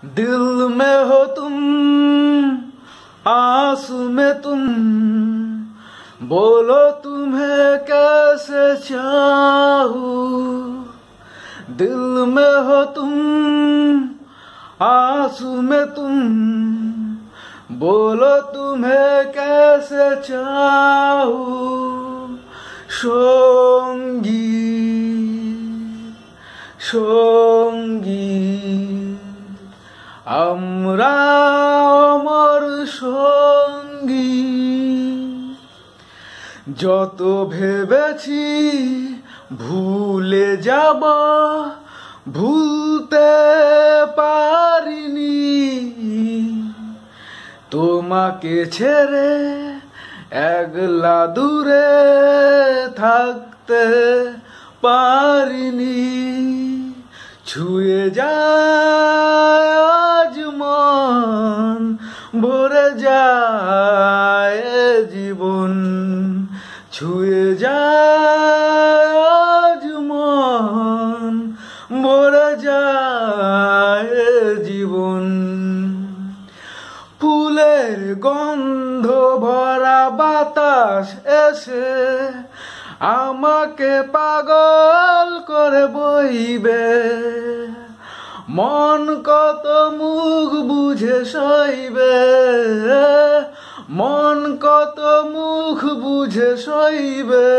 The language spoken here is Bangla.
दिल में हो तुम आंसू में तुम बोलो तुम्हें कैसे चाहू दिल में हो तुम आंसू में तुम बोलो तुम्हें कैसे चाहू शोंगी शोंगी আমরা অমর সঙ্গী যত ভেবেছি ভুলে যাব ভুলতে পারিনি তোমাকে ছেড়ে একলা দূরে থাকতে পারিনি ছুঁয়ে যায় ভরে যায় জীবন ছুঁয়ে যায় মন ভরে যায় জীবন ফুলের গন্ধ ভরা বাতাস এসে আমাকে পাগল করে বইবে মন কত মূল বুঝে সইবে মন কত মুখ বুঝে সইবে